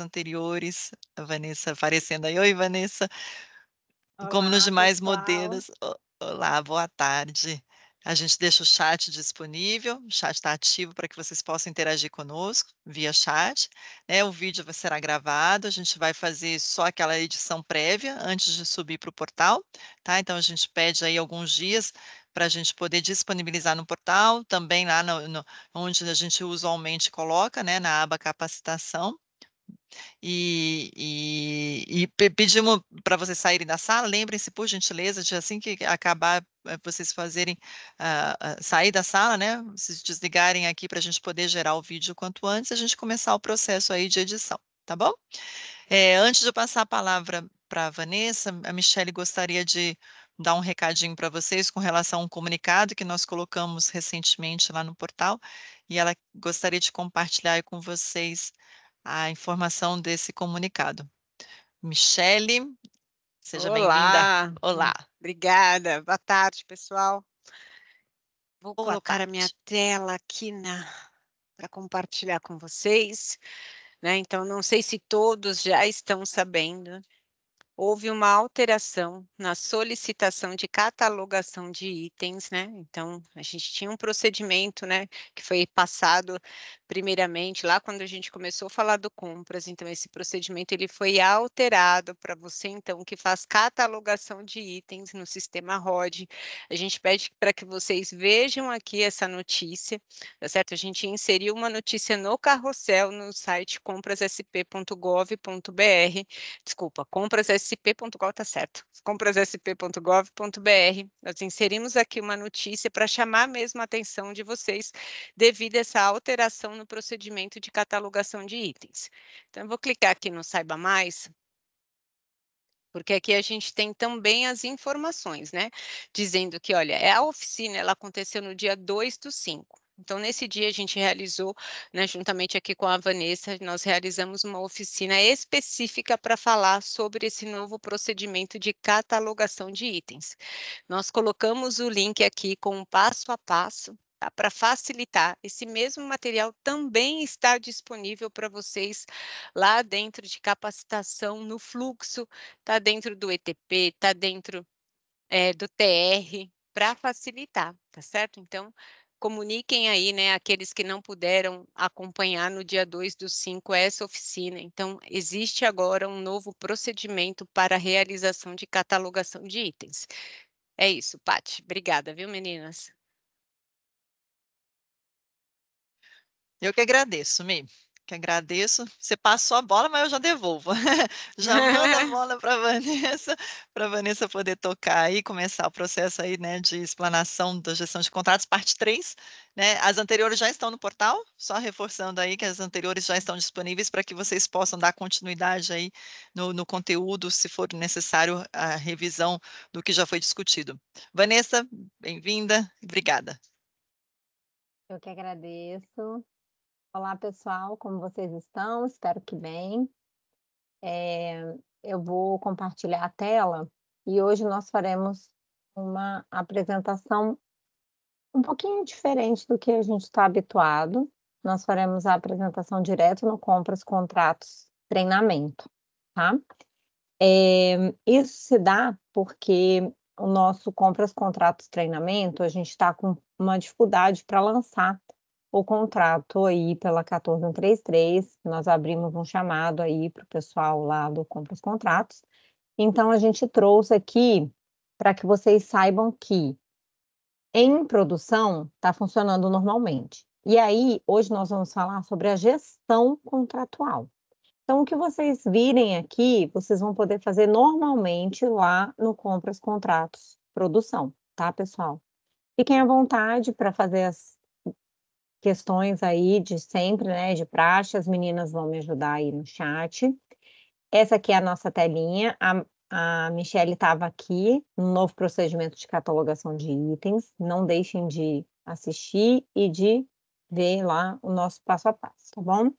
anteriores, a Vanessa aparecendo aí. Oi, Vanessa. Olá, Como nos demais pessoal. modelos. Olá, boa tarde. A gente deixa o chat disponível, o chat está ativo para que vocês possam interagir conosco via chat. Né? O vídeo será gravado, a gente vai fazer só aquela edição prévia antes de subir para o portal, tá? Então a gente pede aí alguns dias para a gente poder disponibilizar no portal, também lá no, no, onde a gente usualmente coloca, né, na aba capacitação. E, e, e pedimos para vocês saírem da sala. Lembrem-se, por gentileza, de assim que acabar, eh, vocês fazerem uh, sair da sala, né? Se desligarem aqui para a gente poder gerar o vídeo quanto antes, a gente começar o processo aí de edição, tá bom? É, antes de eu passar a palavra para a Vanessa, a Michelle gostaria de dar um recadinho para vocês com relação a um comunicado que nós colocamos recentemente lá no portal e ela gostaria de compartilhar com vocês a informação desse comunicado. Michele, seja bem-vinda. Olá. Obrigada. Boa tarde, pessoal. Vou Boa colocar tarde. a minha tela aqui na para compartilhar com vocês. Né? Então, não sei se todos já estão sabendo houve uma alteração na solicitação de catalogação de itens, né? Então, a gente tinha um procedimento, né, que foi passado primeiramente lá quando a gente começou a falar do compras, então esse procedimento ele foi alterado para você então que faz catalogação de itens no sistema ROD. A gente pede para que vocês vejam aqui essa notícia, tá certo? A gente inseriu uma notícia no carrossel no site comprasSP.gov.br. Desculpa, compras sp.gov está certo. Compras.sp.gov.br. Nós inserimos aqui uma notícia para chamar mesmo a atenção de vocês devido a essa alteração no procedimento de catalogação de itens. Então, eu vou clicar aqui no Saiba Mais, porque aqui a gente tem também as informações, né? Dizendo que, olha, é a oficina ela aconteceu no dia 2 do 5. Então, nesse dia, a gente realizou, né, juntamente aqui com a Vanessa, nós realizamos uma oficina específica para falar sobre esse novo procedimento de catalogação de itens. Nós colocamos o link aqui com um passo a passo Tá, para facilitar, esse mesmo material também está disponível para vocês lá dentro de capacitação no fluxo, está dentro do ETP, está dentro é, do TR, para facilitar, tá certo? Então, comuniquem aí, né, aqueles que não puderam acompanhar no dia 2 do 5 essa oficina. Então, existe agora um novo procedimento para a realização de catalogação de itens. É isso, Pati. Obrigada, viu, meninas? Eu que agradeço, Mi que agradeço. Você passou a bola, mas eu já devolvo. já mando a bola para Vanessa, para Vanessa poder tocar e começar o processo aí, né, de explanação da gestão de contratos, parte 3, né? As anteriores já estão no portal, só reforçando aí que as anteriores já estão disponíveis para que vocês possam dar continuidade aí no, no conteúdo, se for necessário a revisão do que já foi discutido. Vanessa, bem-vinda, obrigada. Eu que agradeço. Olá, pessoal, como vocês estão? Espero que bem. É, eu vou compartilhar a tela e hoje nós faremos uma apresentação um pouquinho diferente do que a gente está habituado. Nós faremos a apresentação direto no Compras, Contratos, Treinamento, tá? É, isso se dá porque o nosso Compras, Contratos, Treinamento, a gente está com uma dificuldade para lançar o contrato aí pela 1433, nós abrimos um chamado aí para o pessoal lá do Compra os Contratos. Então, a gente trouxe aqui para que vocês saibam que em produção está funcionando normalmente. E aí, hoje nós vamos falar sobre a gestão contratual. Então, o que vocês virem aqui, vocês vão poder fazer normalmente lá no Compras Contratos Produção, tá, pessoal? Fiquem à vontade para fazer as questões aí de sempre, né, de praxe, as meninas vão me ajudar aí no chat. Essa aqui é a nossa telinha, a, a Michelle estava aqui no novo procedimento de catalogação de itens, não deixem de assistir e de ver lá o nosso passo a passo, tá bom?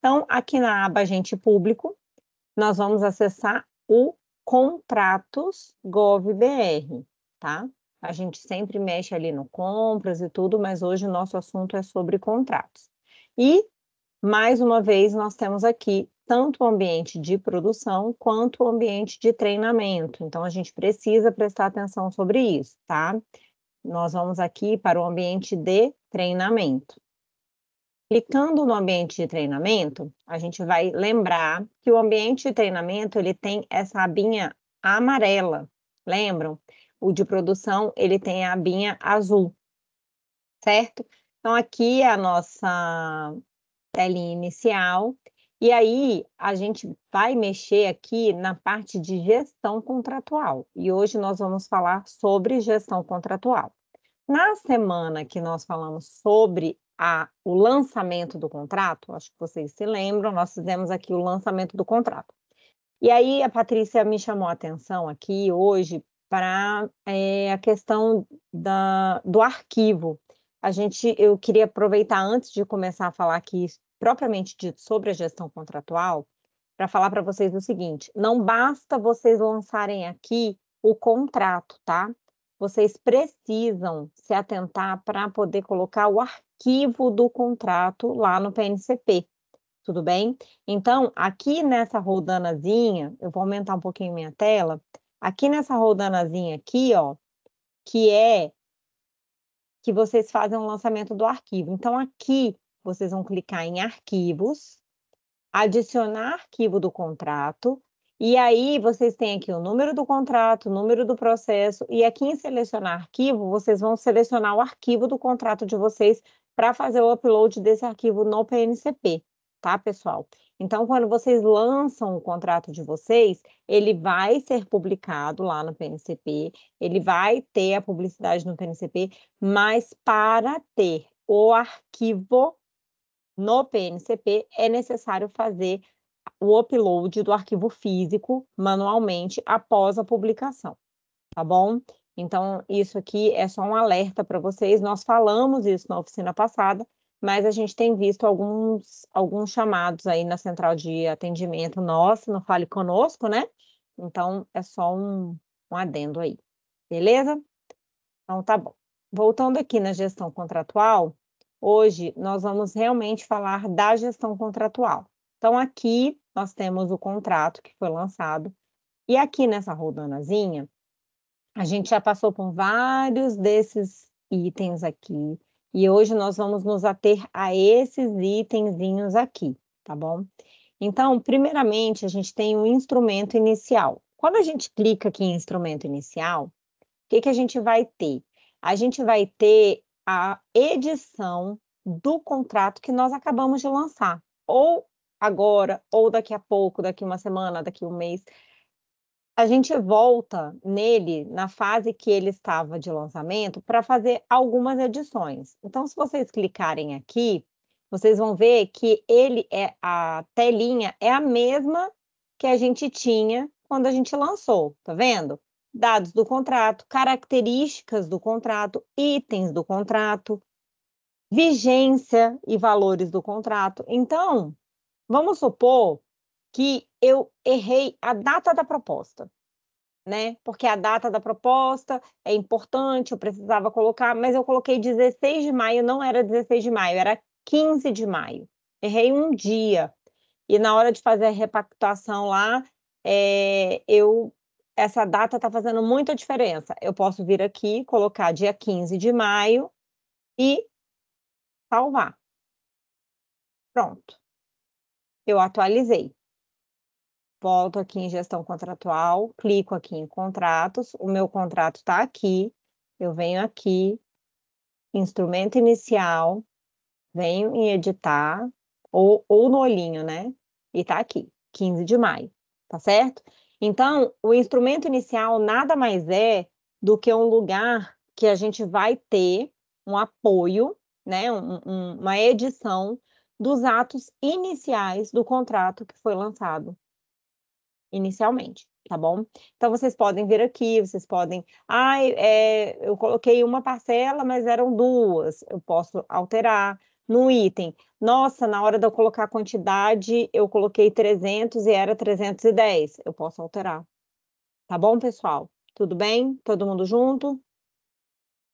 Então, aqui na aba Agente Público, nós vamos acessar o Contratos GovBR, tá? A gente sempre mexe ali no compras e tudo, mas hoje o nosso assunto é sobre contratos. E, mais uma vez, nós temos aqui tanto o ambiente de produção quanto o ambiente de treinamento. Então, a gente precisa prestar atenção sobre isso, tá? Nós vamos aqui para o ambiente de treinamento. Clicando no ambiente de treinamento, a gente vai lembrar que o ambiente de treinamento ele tem essa abinha amarela, lembram? o de produção, ele tem a abinha azul, certo? Então, aqui é a nossa telinha inicial. E aí, a gente vai mexer aqui na parte de gestão contratual. E hoje nós vamos falar sobre gestão contratual. Na semana que nós falamos sobre a, o lançamento do contrato, acho que vocês se lembram, nós fizemos aqui o lançamento do contrato. E aí a Patrícia me chamou a atenção aqui hoje para é, eh, a questão da, do arquivo. A gente, eu queria aproveitar antes de começar a falar aqui propriamente dito sobre a gestão contratual, para falar para vocês o seguinte: não basta vocês lançarem aqui o contrato, tá? Vocês precisam se atentar para poder colocar o arquivo do contrato lá no PNCP, tudo bem? Então, aqui nessa roldanazinha, eu vou aumentar um pouquinho minha tela Aqui nessa roldanazinha aqui, ó, que é que vocês fazem o um lançamento do arquivo. Então, aqui vocês vão clicar em arquivos, adicionar arquivo do contrato, e aí vocês têm aqui o número do contrato, o número do processo, e aqui em selecionar arquivo, vocês vão selecionar o arquivo do contrato de vocês para fazer o upload desse arquivo no PNCP, tá, pessoal? Então, quando vocês lançam o contrato de vocês, ele vai ser publicado lá no PNCP, ele vai ter a publicidade no PNCP, mas para ter o arquivo no PNCP, é necessário fazer o upload do arquivo físico manualmente após a publicação, tá bom? Então, isso aqui é só um alerta para vocês. Nós falamos isso na oficina passada, mas a gente tem visto alguns, alguns chamados aí na central de atendimento nossa, no Fale Conosco, né? Então, é só um, um adendo aí, beleza? Então, tá bom. Voltando aqui na gestão contratual, hoje nós vamos realmente falar da gestão contratual. Então, aqui nós temos o contrato que foi lançado, e aqui nessa rodonazinha, a gente já passou por vários desses itens aqui, e hoje nós vamos nos ater a esses itenzinhos aqui, tá bom? Então, primeiramente, a gente tem o um instrumento inicial. Quando a gente clica aqui em instrumento inicial, o que, que a gente vai ter? A gente vai ter a edição do contrato que nós acabamos de lançar, ou agora, ou daqui a pouco, daqui uma semana, daqui um mês, a gente volta nele na fase que ele estava de lançamento para fazer algumas edições. Então, se vocês clicarem aqui, vocês vão ver que ele é a telinha é a mesma que a gente tinha quando a gente lançou, tá vendo? Dados do contrato, características do contrato, itens do contrato, vigência e valores do contrato. Então, vamos supor que eu errei a data da proposta, né? Porque a data da proposta é importante, eu precisava colocar, mas eu coloquei 16 de maio, não era 16 de maio, era 15 de maio. Errei um dia. E na hora de fazer a repactuação lá, é, eu essa data está fazendo muita diferença. Eu posso vir aqui, colocar dia 15 de maio e salvar. Pronto. Eu atualizei volto aqui em gestão contratual, clico aqui em contratos, o meu contrato está aqui, eu venho aqui, instrumento inicial, venho em editar, ou, ou no olhinho, né? E está aqui, 15 de maio, tá certo? Então, o instrumento inicial nada mais é do que um lugar que a gente vai ter um apoio, né? Um, um, uma edição dos atos iniciais do contrato que foi lançado inicialmente, tá bom? Então vocês podem vir aqui, vocês podem, ah, é, eu coloquei uma parcela, mas eram duas, eu posso alterar no item. Nossa, na hora de eu colocar a quantidade, eu coloquei 300 e era 310, eu posso alterar. Tá bom, pessoal? Tudo bem? Todo mundo junto?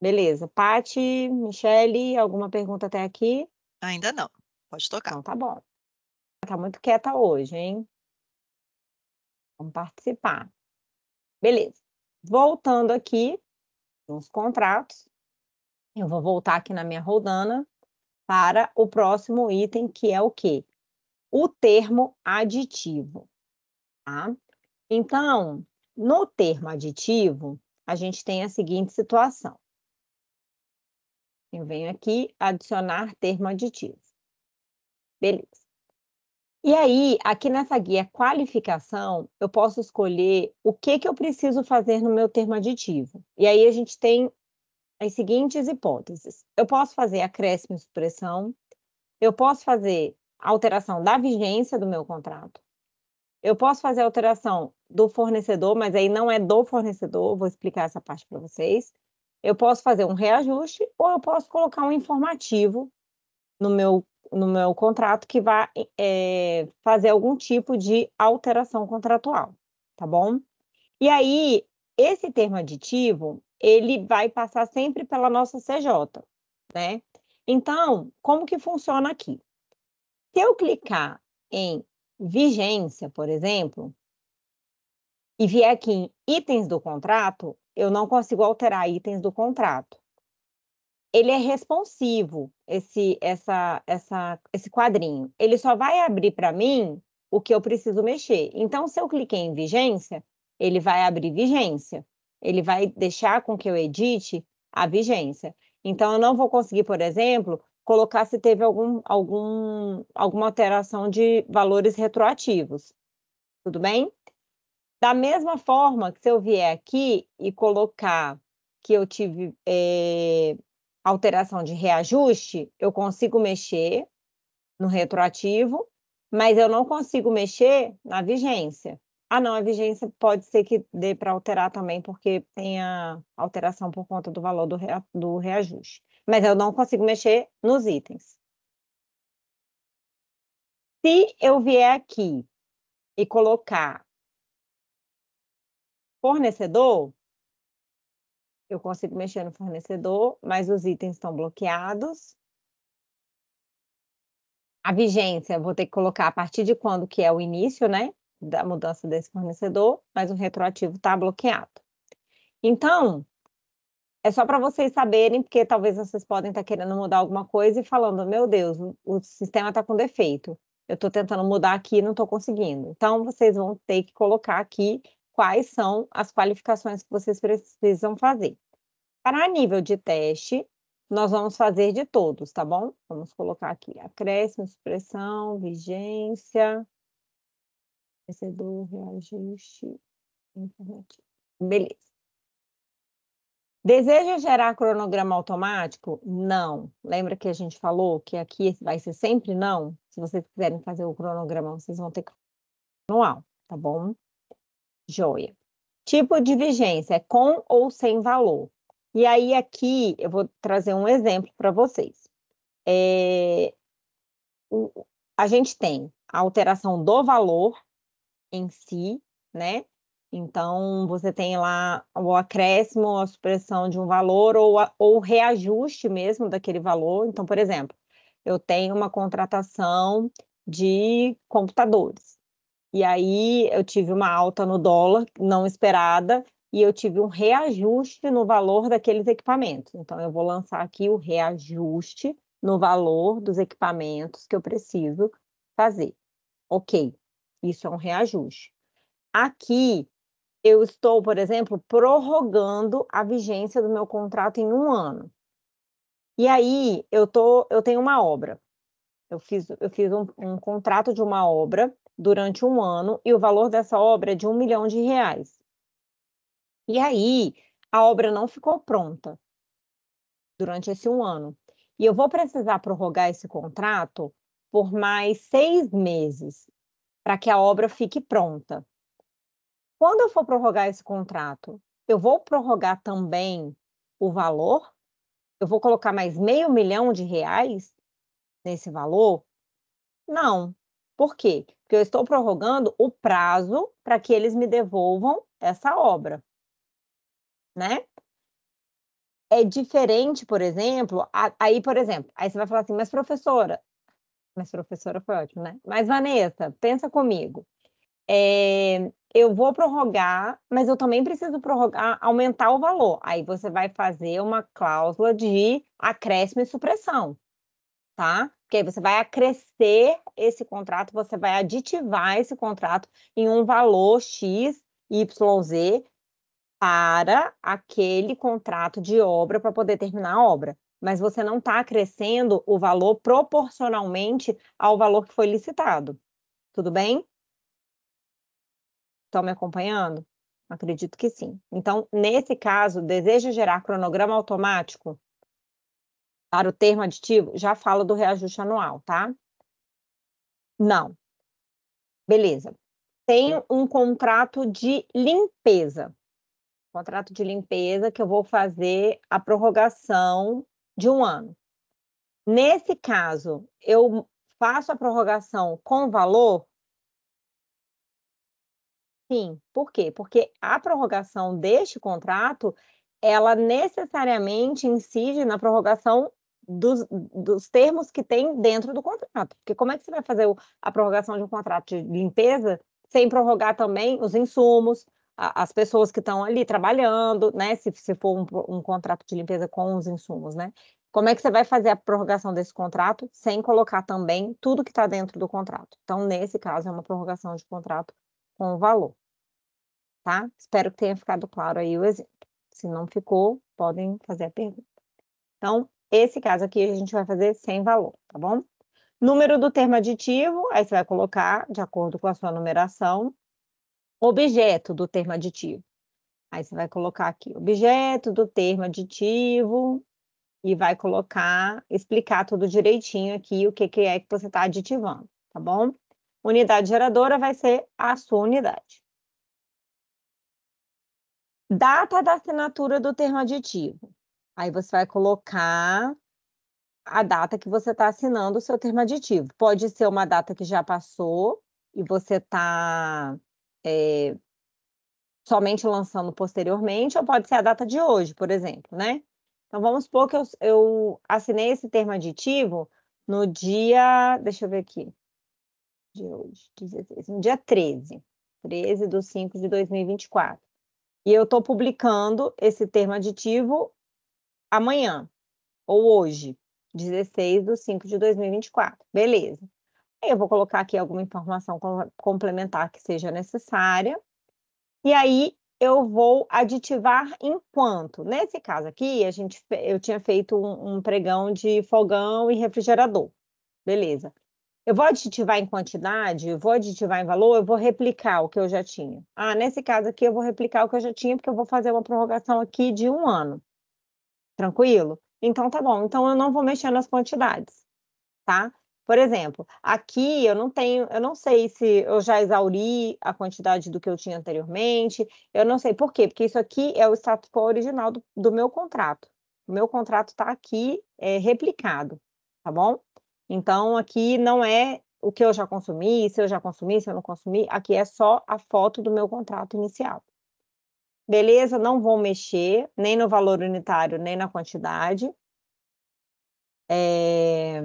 Beleza. Pati, Michele, alguma pergunta até aqui? Ainda não. Pode tocar. Então tá bom. Tá muito quieta hoje, hein? Vamos participar. Beleza. Voltando aqui nos contratos, eu vou voltar aqui na minha rodana para o próximo item, que é o quê? O termo aditivo. Tá? Então, no termo aditivo, a gente tem a seguinte situação. Eu venho aqui adicionar termo aditivo. Beleza. E aí, aqui nessa guia qualificação, eu posso escolher o que, que eu preciso fazer no meu termo aditivo. E aí a gente tem as seguintes hipóteses. Eu posso fazer acréscimo e supressão, eu posso fazer alteração da vigência do meu contrato, eu posso fazer alteração do fornecedor, mas aí não é do fornecedor, vou explicar essa parte para vocês. Eu posso fazer um reajuste ou eu posso colocar um informativo no meu no meu contrato que vá é, fazer algum tipo de alteração contratual, tá bom? E aí, esse termo aditivo, ele vai passar sempre pela nossa CJ, né? Então, como que funciona aqui? Se eu clicar em vigência, por exemplo, e vier aqui em itens do contrato, eu não consigo alterar itens do contrato ele é responsivo, esse, essa, essa, esse quadrinho. Ele só vai abrir para mim o que eu preciso mexer. Então, se eu cliquei em vigência, ele vai abrir vigência. Ele vai deixar com que eu edite a vigência. Então, eu não vou conseguir, por exemplo, colocar se teve algum, algum, alguma alteração de valores retroativos. Tudo bem? Da mesma forma que se eu vier aqui e colocar que eu tive é, alteração de reajuste, eu consigo mexer no retroativo, mas eu não consigo mexer na vigência. Ah, não, a vigência pode ser que dê para alterar também, porque tem a alteração por conta do valor do, rea, do reajuste. Mas eu não consigo mexer nos itens. Se eu vier aqui e colocar fornecedor, eu consigo mexer no fornecedor, mas os itens estão bloqueados. A vigência, vou ter que colocar a partir de quando que é o início, né, da mudança desse fornecedor, mas o retroativo está bloqueado. Então, é só para vocês saberem, porque talvez vocês podem estar tá querendo mudar alguma coisa e falando, meu Deus, o sistema está com defeito. Eu estou tentando mudar aqui e não estou conseguindo. Então, vocês vão ter que colocar aqui quais são as qualificações que vocês precisam fazer. Para nível de teste, nós vamos fazer de todos, tá bom? Vamos colocar aqui acréscimo, supressão, vigência, vencedor, reajuste, internet. Beleza. Deseja gerar cronograma automático? Não. Lembra que a gente falou que aqui vai ser sempre não? Se vocês quiserem fazer o cronograma, vocês vão ter que manual, tá bom? Joia. Tipo de vigência, é com ou sem valor. E aí, aqui, eu vou trazer um exemplo para vocês. É, o, a gente tem a alteração do valor em si, né? Então, você tem lá o acréscimo, a supressão de um valor ou, a, ou o reajuste mesmo daquele valor. Então, por exemplo, eu tenho uma contratação de computadores. E aí eu tive uma alta no dólar não esperada, e eu tive um reajuste no valor daqueles equipamentos. Então, eu vou lançar aqui o reajuste no valor dos equipamentos que eu preciso fazer. Ok, isso é um reajuste. Aqui, eu estou, por exemplo, prorrogando a vigência do meu contrato em um ano. E aí, eu, tô, eu tenho uma obra. Eu fiz, eu fiz um, um contrato de uma obra durante um ano e o valor dessa obra é de um milhão de reais. E aí, a obra não ficou pronta durante esse um ano. E eu vou precisar prorrogar esse contrato por mais seis meses para que a obra fique pronta. Quando eu for prorrogar esse contrato, eu vou prorrogar também o valor? Eu vou colocar mais meio milhão de reais nesse valor? Não. Por quê? Porque eu estou prorrogando o prazo para que eles me devolvam essa obra né? É diferente, por exemplo, a, aí, por exemplo, aí você vai falar assim, mas professora, mas professora foi ótimo, né? Mas Vanessa, pensa comigo. É, eu vou prorrogar, mas eu também preciso prorrogar, aumentar o valor. Aí você vai fazer uma cláusula de acréscimo e supressão, tá? Porque aí você vai acrescer esse contrato, você vai aditivar esse contrato em um valor X, Y, Z, para aquele contrato de obra para poder terminar a obra, mas você não está crescendo o valor proporcionalmente ao valor que foi licitado. Tudo bem? Estão me acompanhando? Acredito que sim. Então, nesse caso, deseja gerar cronograma automático para o termo aditivo? Já fala do reajuste anual, tá? Não. Beleza. Tem um contrato de limpeza contrato de limpeza, que eu vou fazer a prorrogação de um ano. Nesse caso, eu faço a prorrogação com valor? Sim. Por quê? Porque a prorrogação deste contrato, ela necessariamente incide na prorrogação dos, dos termos que tem dentro do contrato. Porque como é que você vai fazer a prorrogação de um contrato de limpeza sem prorrogar também os insumos, as pessoas que estão ali trabalhando, né? Se, se for um, um contrato de limpeza com os insumos, né? Como é que você vai fazer a prorrogação desse contrato sem colocar também tudo que está dentro do contrato? Então, nesse caso, é uma prorrogação de contrato com valor. Tá? Espero que tenha ficado claro aí o exemplo. Se não ficou, podem fazer a pergunta. Então, esse caso aqui a gente vai fazer sem valor, tá bom? Número do termo aditivo, aí você vai colocar de acordo com a sua numeração objeto do termo aditivo. Aí você vai colocar aqui objeto do termo aditivo e vai colocar, explicar tudo direitinho aqui o que, que é que você está aditivando, tá bom? Unidade geradora vai ser a sua unidade. Data da assinatura do termo aditivo. Aí você vai colocar a data que você está assinando o seu termo aditivo. Pode ser uma data que já passou e você está é, somente lançando posteriormente, ou pode ser a data de hoje, por exemplo, né? Então, vamos supor que eu, eu assinei esse termo aditivo no dia, deixa eu ver aqui, de hoje, 16, no dia 13, 13 de 5 de 2024. E eu estou publicando esse termo aditivo amanhã, ou hoje, 16 de 5 de 2024. Beleza. Eu vou colocar aqui alguma informação complementar que seja necessária. E aí eu vou aditivar enquanto. Nesse caso aqui, a gente, eu tinha feito um, um pregão de fogão e refrigerador. Beleza. Eu vou aditivar em quantidade, eu vou aditivar em valor, eu vou replicar o que eu já tinha. Ah, nesse caso aqui eu vou replicar o que eu já tinha, porque eu vou fazer uma prorrogação aqui de um ano. Tranquilo? Então tá bom. Então eu não vou mexer nas quantidades, tá? Por exemplo, aqui eu não tenho, eu não sei se eu já exauri a quantidade do que eu tinha anteriormente, eu não sei por quê, porque isso aqui é o status quo original do, do meu contrato. O meu contrato está aqui é, replicado, tá bom? Então, aqui não é o que eu já consumi, se eu já consumi, se eu não consumi, aqui é só a foto do meu contrato inicial. Beleza, não vou mexer nem no valor unitário, nem na quantidade. É...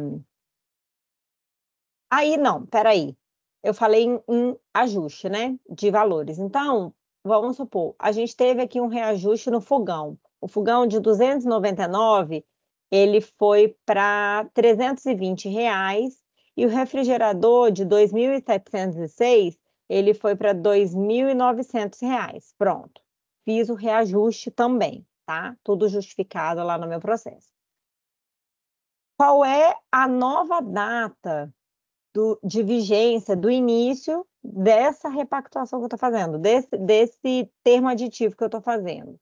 Aí, não, peraí. Eu falei em, em ajuste, né? De valores. Então, vamos supor, a gente teve aqui um reajuste no fogão. O fogão de 299, ele foi para 320 reais e o refrigerador de 2.706, ele foi para 2.900 reais. Pronto. Fiz o reajuste também, tá? Tudo justificado lá no meu processo. Qual é a nova data do, de vigência do início dessa repactuação que eu estou fazendo, desse, desse termo aditivo que eu estou fazendo.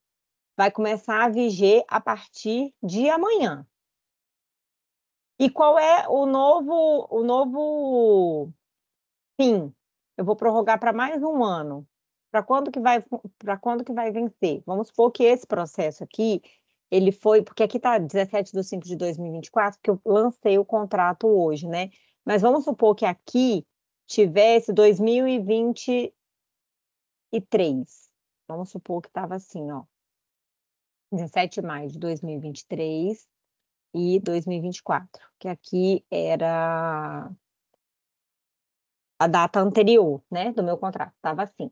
Vai começar a viger a partir de amanhã. E qual é o novo, o novo fim? Eu vou prorrogar para mais um ano. Para quando que vai, para quando que vai vencer? Vamos supor que esse processo aqui, ele foi, porque aqui está 17 de 5 de 2024, que eu lancei o contrato hoje, né? Mas vamos supor que aqui tivesse 2023. Vamos supor que estava assim, ó. 17 de maio de 2023 e 2024, que aqui era a data anterior, né, do meu contrato, estava assim.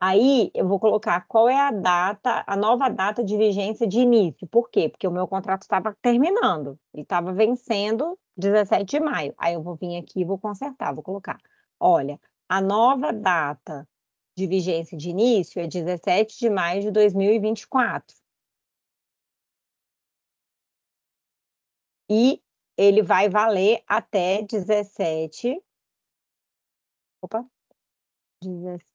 Aí eu vou colocar qual é a data, a nova data de vigência de início. Por quê? Porque o meu contrato estava terminando, ele estava vencendo 17 de maio. Aí eu vou vir aqui e vou consertar, vou colocar. Olha, a nova data de vigência de início é 17 de maio de 2024. E ele vai valer até 17. Opa! 17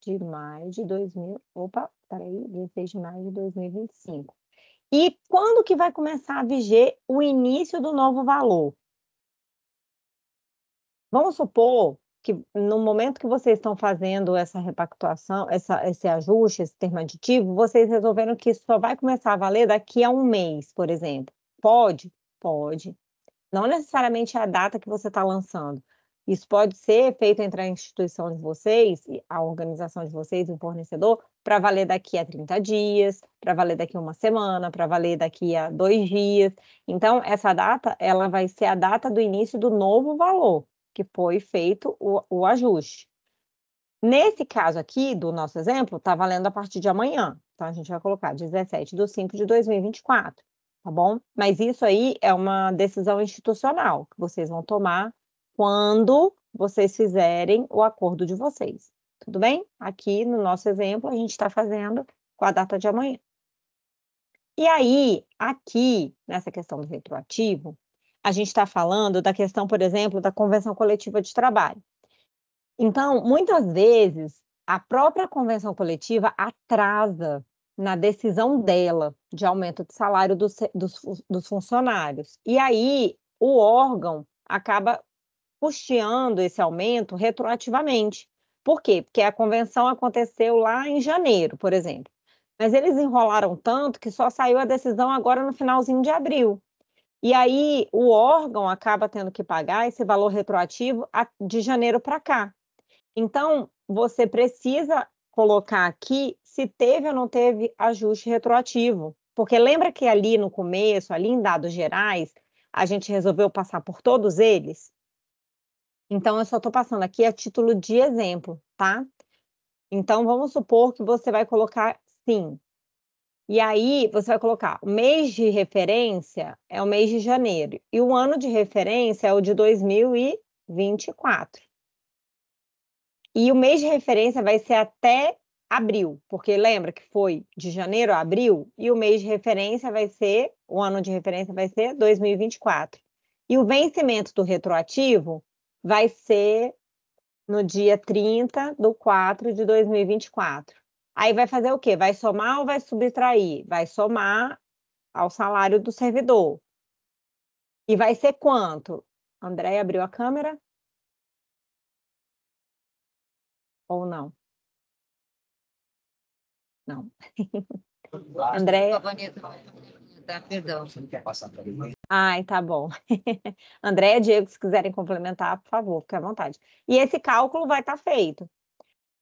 de maio de 2000, opa, peraí, 16 de maio de 2025. E quando que vai começar a viger o início do novo valor? Vamos supor que no momento que vocês estão fazendo essa repactuação, essa, esse ajuste, esse termo aditivo, vocês resolveram que só vai começar a valer daqui a um mês, por exemplo. Pode? Pode. Não necessariamente é a data que você está lançando, isso pode ser feito entre a instituição de vocês, a organização de vocês, o fornecedor, para valer daqui a 30 dias, para valer daqui a uma semana, para valer daqui a dois dias. Então, essa data, ela vai ser a data do início do novo valor, que foi feito o, o ajuste. Nesse caso aqui, do nosso exemplo, está valendo a partir de amanhã. Então, a gente vai colocar 17 de 5 de 2024, tá bom? Mas isso aí é uma decisão institucional que vocês vão tomar quando vocês fizerem o acordo de vocês. Tudo bem? Aqui no nosso exemplo, a gente está fazendo com a data de amanhã. E aí, aqui, nessa questão do retroativo, a gente está falando da questão, por exemplo, da convenção coletiva de trabalho. Então, muitas vezes, a própria convenção coletiva atrasa na decisão dela de aumento de salário dos, dos, dos funcionários. E aí, o órgão acaba custeando esse aumento retroativamente. Por quê? Porque a convenção aconteceu lá em janeiro, por exemplo. Mas eles enrolaram tanto que só saiu a decisão agora no finalzinho de abril. E aí o órgão acaba tendo que pagar esse valor retroativo de janeiro para cá. Então, você precisa colocar aqui se teve ou não teve ajuste retroativo. Porque lembra que ali no começo, ali em dados gerais, a gente resolveu passar por todos eles? Então, eu só estou passando aqui a título de exemplo, tá? Então, vamos supor que você vai colocar sim. E aí, você vai colocar o mês de referência é o mês de janeiro e o ano de referência é o de 2024. E o mês de referência vai ser até abril, porque lembra que foi de janeiro a abril e o mês de referência vai ser, o ano de referência vai ser 2024. E o vencimento do retroativo vai ser no dia 30 do 4 de 2024. Aí vai fazer o quê? Vai somar ou vai subtrair? Vai somar ao salário do servidor. E vai ser quanto? André abriu a câmera? Ou não? Não. Andréia tá, perdão. Você não quer passar para Ai, tá bom. Andréia, Diego, se quiserem complementar, por favor, fique à vontade. E esse cálculo vai estar tá feito.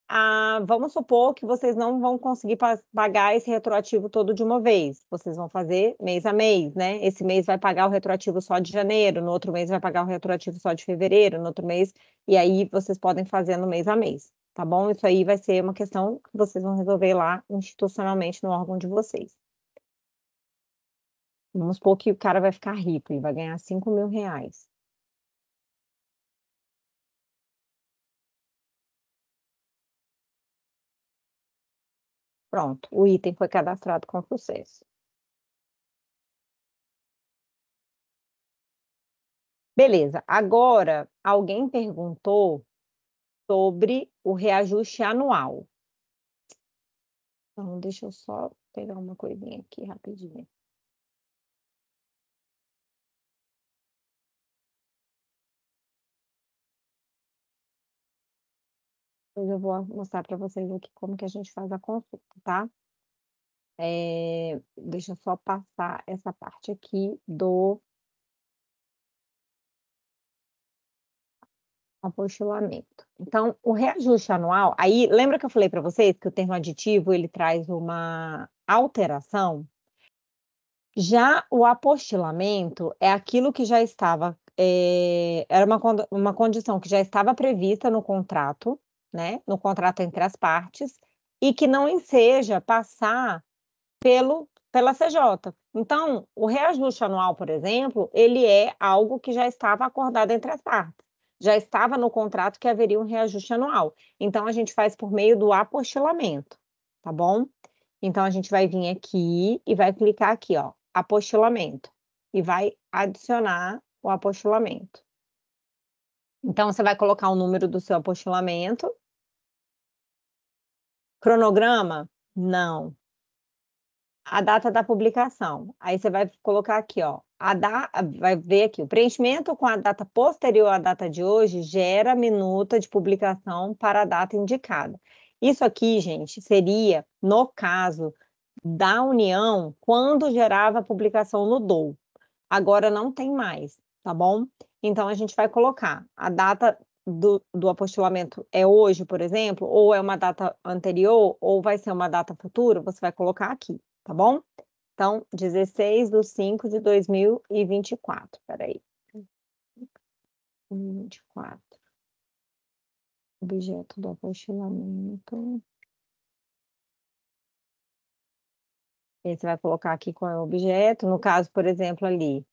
Ah, vamos supor que vocês não vão conseguir pagar esse retroativo todo de uma vez. Vocês vão fazer mês a mês, né? Esse mês vai pagar o retroativo só de janeiro, no outro mês vai pagar o retroativo só de fevereiro, no outro mês, e aí vocês podem fazer no mês a mês, tá bom? Isso aí vai ser uma questão que vocês vão resolver lá institucionalmente no órgão de vocês. Vamos supor que o cara vai ficar rico, e vai ganhar 5 mil reais. Pronto, o item foi cadastrado com sucesso. Beleza, agora alguém perguntou sobre o reajuste anual. Então, deixa eu só pegar uma coisinha aqui rapidinho. Depois eu vou mostrar para vocês aqui como que a gente faz a consulta, tá? É, deixa eu só passar essa parte aqui do apostilamento. Então, o reajuste anual, aí lembra que eu falei para vocês que o termo aditivo ele traz uma alteração? Já o apostilamento é aquilo que já estava, é, era uma, uma condição que já estava prevista no contrato, né, no contrato entre as partes, e que não enseja passar pelo pela CJ. Então, o reajuste anual, por exemplo, ele é algo que já estava acordado entre as partes. Já estava no contrato que haveria um reajuste anual. Então, a gente faz por meio do apostilamento, tá bom? Então, a gente vai vir aqui e vai clicar aqui, ó, apostilamento. E vai adicionar o apostilamento. Então, você vai colocar o número do seu apostilamento, Cronograma? Não. A data da publicação. Aí você vai colocar aqui, ó. A da... Vai ver aqui. O preenchimento com a data posterior à data de hoje gera minuta de publicação para a data indicada. Isso aqui, gente, seria no caso da União quando gerava a publicação no DOU. Agora não tem mais, tá bom? Então a gente vai colocar a data do, do apostilamento é hoje, por exemplo, ou é uma data anterior, ou vai ser uma data futura, você vai colocar aqui, tá bom? Então, 16 de 5 de 2024, peraí. 24. Objeto do apostilamento. E você vai colocar aqui qual é o objeto. No caso, por exemplo, ali,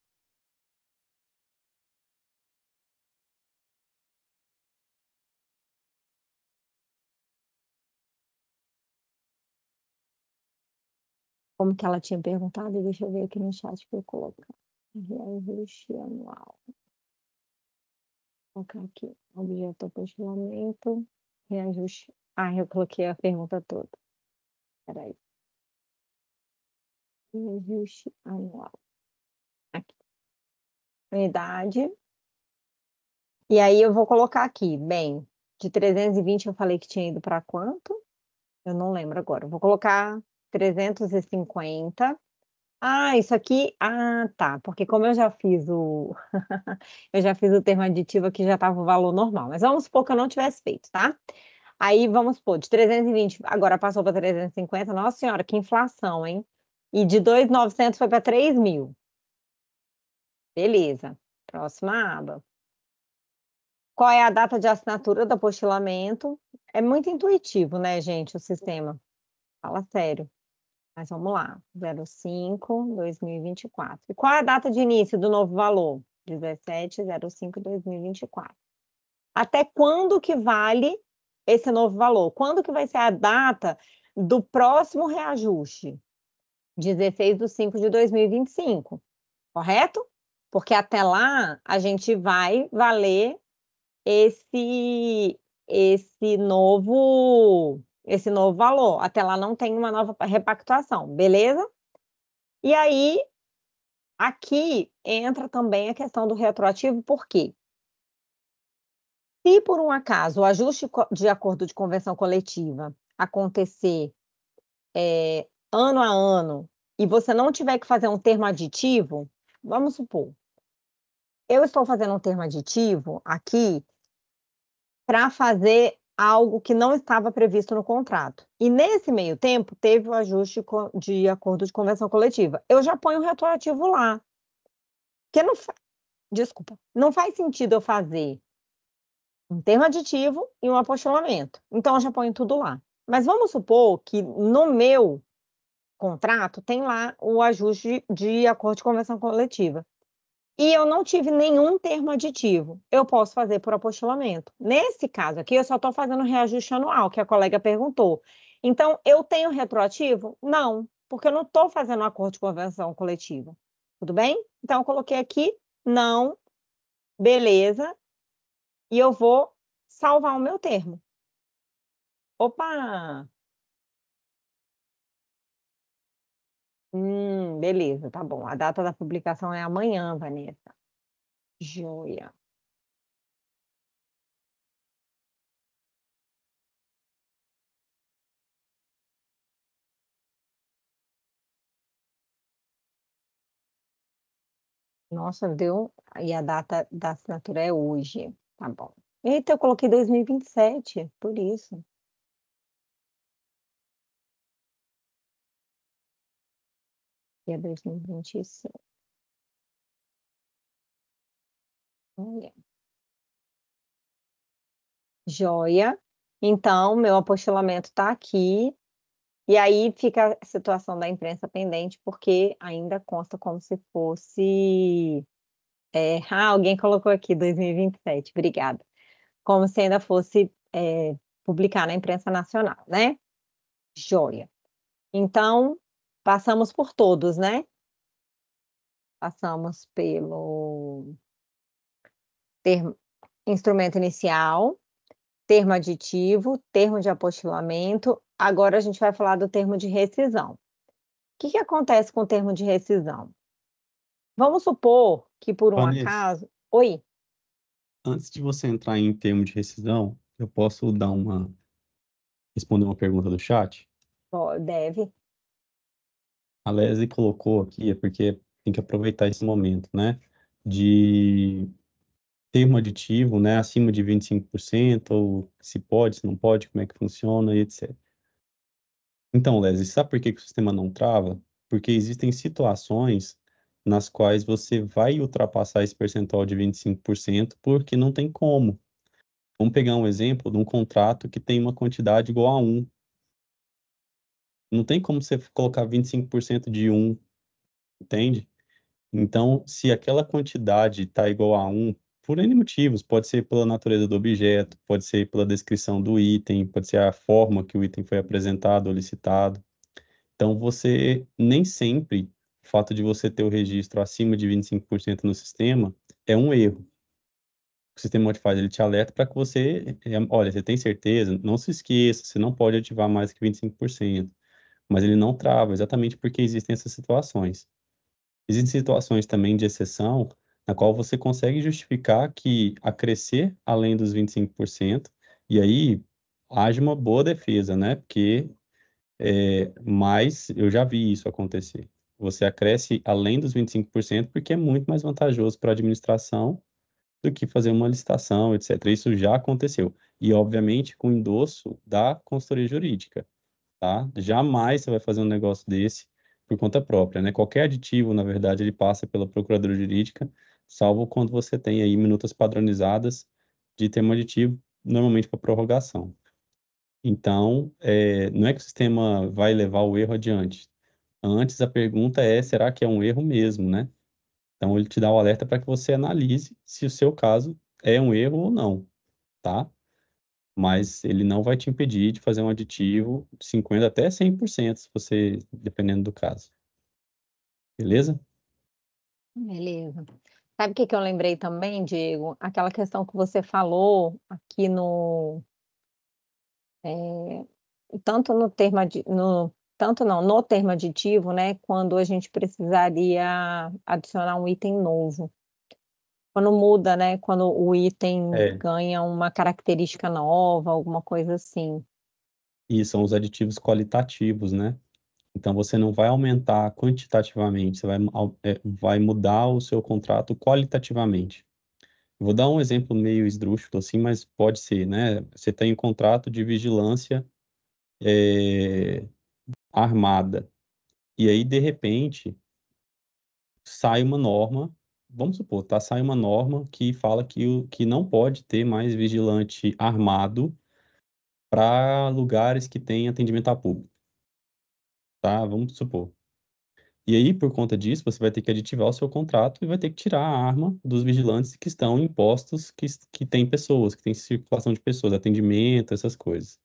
como que ela tinha perguntado, deixa eu ver aqui no chat que eu coloquei. Reajuste anual. Vou colocar aqui, objeto apostilamento, reajuste. Ah, eu coloquei a pergunta toda. Peraí. Reajuste anual. Aqui. Unidade. E aí eu vou colocar aqui, bem, de 320 eu falei que tinha ido para quanto? Eu não lembro agora. vou colocar 350. Ah, isso aqui. Ah, tá. Porque como eu já fiz o. eu já fiz o termo aditivo aqui, já estava o valor normal. Mas vamos supor que eu não tivesse feito, tá? Aí vamos supor, de 320 agora passou para 350. Nossa senhora, que inflação, hein? E de 2,900 foi para 3.000. Beleza. Próxima aba. Qual é a data de assinatura do apostilamento? É muito intuitivo, né, gente, o sistema. Fala sério. Mas vamos lá, 05, 2024. E qual é a data de início do novo valor? 17, 05, 2024. Até quando que vale esse novo valor? Quando que vai ser a data do próximo reajuste? 16 de 5 de 2025, correto? Porque até lá a gente vai valer esse, esse novo esse novo valor. Até lá não tem uma nova repactuação, beleza? E aí, aqui entra também a questão do retroativo, por quê? Se por um acaso o ajuste de acordo de convenção coletiva acontecer é, ano a ano e você não tiver que fazer um termo aditivo, vamos supor, eu estou fazendo um termo aditivo aqui para fazer algo que não estava previsto no contrato. E nesse meio tempo, teve o ajuste de acordo de convenção coletiva. Eu já ponho o retroativo lá. Porque não. Fa... Desculpa. Não faz sentido eu fazer um termo aditivo e um apostilamento. Então, eu já ponho tudo lá. Mas vamos supor que no meu contrato tem lá o ajuste de acordo de convenção coletiva e eu não tive nenhum termo aditivo, eu posso fazer por apostilamento. Nesse caso aqui, eu só estou fazendo reajuste anual, que a colega perguntou. Então, eu tenho retroativo? Não, porque eu não estou fazendo um acordo de convenção coletiva. Tudo bem? Então, eu coloquei aqui, não, beleza, e eu vou salvar o meu termo. Opa! Hum, beleza, tá bom. A data da publicação é amanhã, Vanessa. Joia. Nossa, deu. E a data da assinatura é hoje. Tá bom. Eita, eu coloquei 2027, por isso. e a 2025. Olha. Joia. Então, meu apostilamento está aqui. E aí fica a situação da imprensa pendente, porque ainda consta como se fosse. É... ah, alguém colocou aqui 2027, obrigada. Como se ainda fosse é, publicar na imprensa nacional, né? Joia. Então, Passamos por todos, né? Passamos pelo termo, instrumento inicial, termo aditivo, termo de apostilamento. Agora a gente vai falar do termo de rescisão. O que, que acontece com o termo de rescisão? Vamos supor que por um Vanessa, acaso. Oi. Antes de você entrar em termo de rescisão, eu posso dar uma. responder uma pergunta do chat? Oh, deve a Leslie colocou aqui é porque tem que aproveitar esse momento, né? De ter um aditivo, né? Acima de 25%, ou se pode, se não pode, como é que funciona e etc. Então, Leslie, sabe por que, que o sistema não trava? Porque existem situações nas quais você vai ultrapassar esse percentual de 25% porque não tem como. Vamos pegar um exemplo de um contrato que tem uma quantidade igual a 1, não tem como você colocar 25% de 1, entende? Então, se aquela quantidade está igual a 1, por N motivos, pode ser pela natureza do objeto, pode ser pela descrição do item, pode ser a forma que o item foi apresentado ou licitado. Então, você nem sempre, o fato de você ter o registro acima de 25% no sistema é um erro. O sistema Modify ele te alerta para que você, eh, olha, você tem certeza, não se esqueça, você não pode ativar mais que 25% mas ele não trava, exatamente porque existem essas situações. Existem situações também de exceção, na qual você consegue justificar que a crescer além dos 25%, e aí haja uma boa defesa, né? Porque, é, mas eu já vi isso acontecer. Você acresce além dos 25% porque é muito mais vantajoso para a administração do que fazer uma licitação, etc. Isso já aconteceu. E, obviamente, com endosso da consultoria jurídica tá? Jamais você vai fazer um negócio desse por conta própria, né? Qualquer aditivo, na verdade, ele passa pela procuradora jurídica, salvo quando você tem aí minutas padronizadas de termo aditivo, normalmente para prorrogação. Então, é, não é que o sistema vai levar o erro adiante. Antes, a pergunta é, será que é um erro mesmo, né? Então, ele te dá o um alerta para que você analise se o seu caso é um erro ou não, tá? mas ele não vai te impedir de fazer um aditivo de 50 até 100%, se você, dependendo do caso. Beleza? Beleza. Sabe o que, que eu lembrei também, Diego? Aquela questão que você falou aqui no. É, tanto no termo no tanto não no termo aditivo, né? Quando a gente precisaria adicionar um item novo quando muda, né? Quando o item é. ganha uma característica nova, alguma coisa assim. E são os aditivos qualitativos, né? Então você não vai aumentar quantitativamente, você vai, é, vai mudar o seu contrato qualitativamente. Vou dar um exemplo meio esdrúxulo assim, mas pode ser, né? Você tem um contrato de vigilância é, armada. E aí, de repente, sai uma norma vamos supor, tá? Sai uma norma que fala que, o, que não pode ter mais vigilante armado para lugares que tem atendimento a público. Tá? Vamos supor. E aí, por conta disso, você vai ter que aditivar o seu contrato e vai ter que tirar a arma dos vigilantes que estão em postos que, que tem pessoas, que tem circulação de pessoas, atendimento, essas coisas.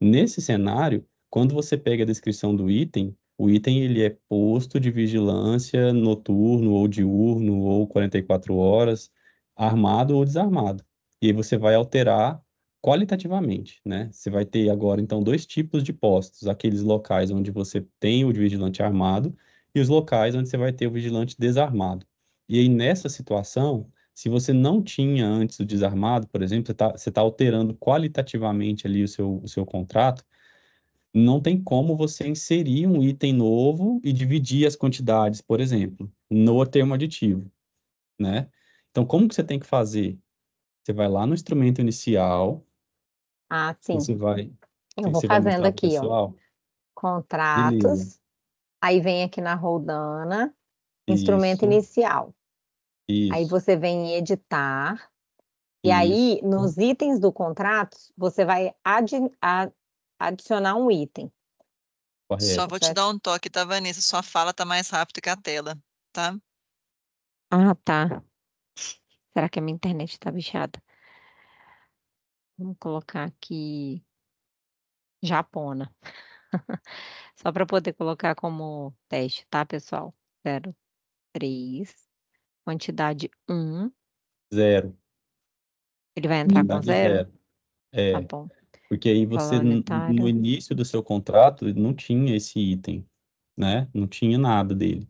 Nesse cenário, quando você pega a descrição do item, o item ele é posto de vigilância noturno ou diurno ou 44 horas, armado ou desarmado. E aí você vai alterar qualitativamente, né? Você vai ter agora então dois tipos de postos, aqueles locais onde você tem o vigilante armado e os locais onde você vai ter o vigilante desarmado. E aí nessa situação, se você não tinha antes o desarmado, por exemplo, você está tá alterando qualitativamente ali o seu, o seu contrato, não tem como você inserir um item novo e dividir as quantidades, por exemplo, no termo aditivo, né? Então, como que você tem que fazer? Você vai lá no instrumento inicial. Ah, sim. Você vai. Eu vou fazendo aqui, ó. Contratos. Beleza. Aí vem aqui na Roldana, instrumento Isso. inicial. Isso. Aí você vem em editar. E Isso. aí, nos itens do contrato, você vai ad, ad, adicionar um item. Correto. Só vou te dar um toque, tá, Vanessa? Sua fala tá mais rápido que a tela, tá? Ah, tá. Será que a minha internet tá bichada? Vamos colocar aqui Japona. Só para poder colocar como teste, tá, pessoal? três quantidade 1. Um. Zero. Ele vai entrar quantidade com zero? zero. É. Tá bom. Porque aí você, no início do seu contrato, não tinha esse item, né? Não tinha nada dele.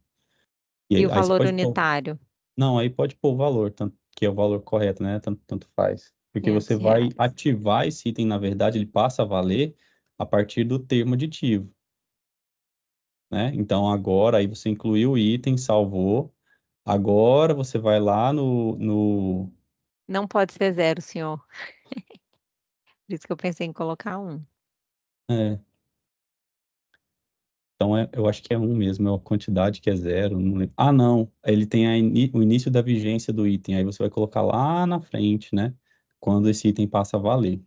E, e aí, o valor unitário? Pôr... Não, aí pode pôr o valor, tanto, que é o valor correto, né? Tanto, tanto faz. Porque Meu você vai reais. ativar esse item, na verdade, ele passa a valer a partir do termo aditivo. Né? Então, agora, aí você incluiu o item, salvou. Agora você vai lá no, no... Não pode ser zero, senhor. Por isso que eu pensei em colocar um. É. Então, é, eu acho que é um mesmo, é a quantidade que é zero. Não ah, não, ele tem in, o início da vigência do item, aí você vai colocar lá na frente, né? Quando esse item passa a valer.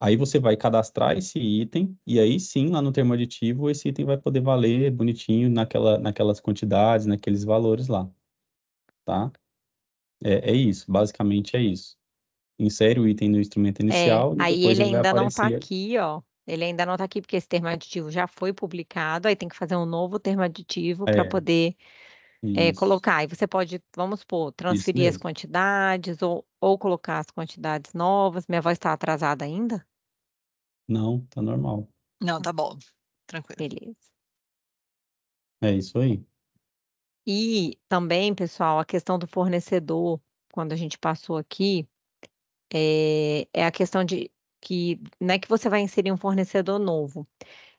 Aí você vai cadastrar esse item, e aí sim, lá no termo aditivo, esse item vai poder valer bonitinho naquela, naquelas quantidades, naqueles valores lá. Tá? É, é isso, basicamente é isso insere o item no instrumento é, inicial. É, aí ele ainda não está aqui, ó. Ele ainda não está aqui porque esse termo aditivo já foi publicado, aí tem que fazer um novo termo aditivo é. para poder é, colocar. E você pode, vamos supor, transferir as quantidades ou, ou colocar as quantidades novas. Minha voz está atrasada ainda? Não, tá normal. Não, tá bom. Tranquilo. Beleza. É isso aí. E também, pessoal, a questão do fornecedor, quando a gente passou aqui, é, é a questão de que não é que você vai inserir um fornecedor novo,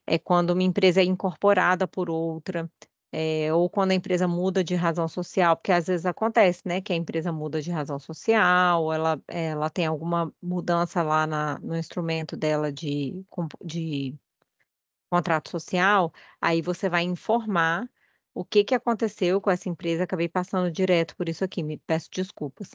é quando uma empresa é incorporada por outra, é, ou quando a empresa muda de razão social, porque às vezes acontece, né, que a empresa muda de razão social, ela, ela tem alguma mudança lá na, no instrumento dela de, de contrato social, aí você vai informar o que, que aconteceu com essa empresa, acabei passando direto por isso aqui, me peço desculpas.